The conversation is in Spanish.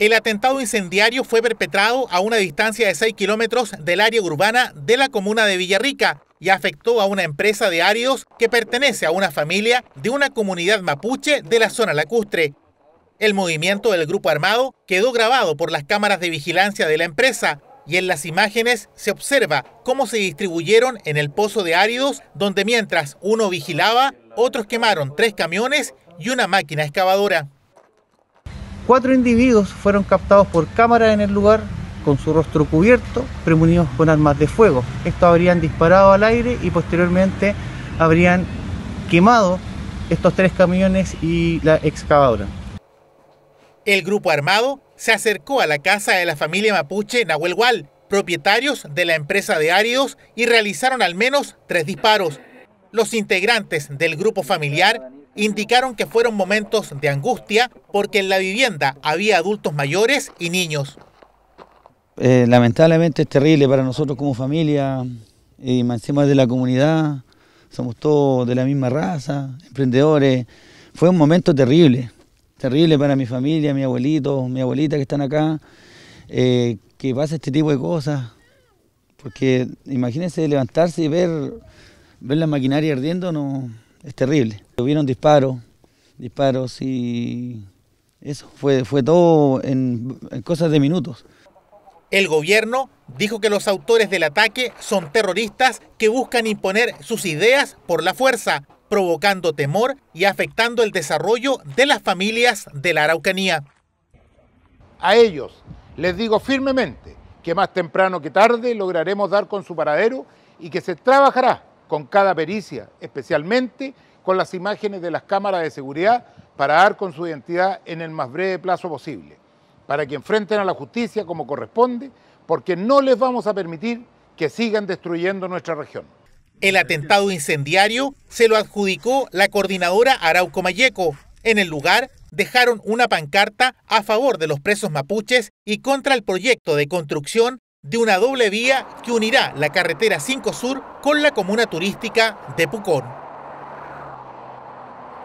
El atentado incendiario fue perpetrado a una distancia de 6 kilómetros del área urbana de la comuna de Villarrica y afectó a una empresa de áridos que pertenece a una familia de una comunidad mapuche de la zona lacustre. El movimiento del grupo armado quedó grabado por las cámaras de vigilancia de la empresa y en las imágenes se observa cómo se distribuyeron en el pozo de áridos donde mientras uno vigilaba, otros quemaron tres camiones y una máquina excavadora. Cuatro individuos fueron captados por cámara en el lugar con su rostro cubierto, premunidos con armas de fuego. Estos habrían disparado al aire y posteriormente habrían quemado estos tres camiones y la excavadora. El grupo armado se acercó a la casa de la familia mapuche Nahuel Gual, propietarios de la empresa de áridos, y realizaron al menos tres disparos. Los integrantes del grupo familiar indicaron que fueron momentos de angustia porque en la vivienda había adultos mayores y niños. Eh, lamentablemente es terrible para nosotros como familia y encima de la comunidad, somos todos de la misma raza, emprendedores. Fue un momento terrible, terrible para mi familia, mi abuelito, mi abuelita que están acá, eh, que pasa este tipo de cosas. Porque imagínense levantarse y ver, ver la maquinaria ardiendo, no, es terrible. Hubieron disparos, disparos y eso fue, fue todo en cosas de minutos. El gobierno dijo que los autores del ataque son terroristas que buscan imponer sus ideas por la fuerza, provocando temor y afectando el desarrollo de las familias de la Araucanía. A ellos les digo firmemente que más temprano que tarde lograremos dar con su paradero y que se trabajará con cada pericia, especialmente con las imágenes de las cámaras de seguridad para dar con su identidad en el más breve plazo posible, para que enfrenten a la justicia como corresponde, porque no les vamos a permitir que sigan destruyendo nuestra región. El atentado incendiario se lo adjudicó la coordinadora Arauco Mayeco. En el lugar dejaron una pancarta a favor de los presos mapuches y contra el proyecto de construcción de una doble vía que unirá la carretera 5 Sur con la comuna turística de Pucón.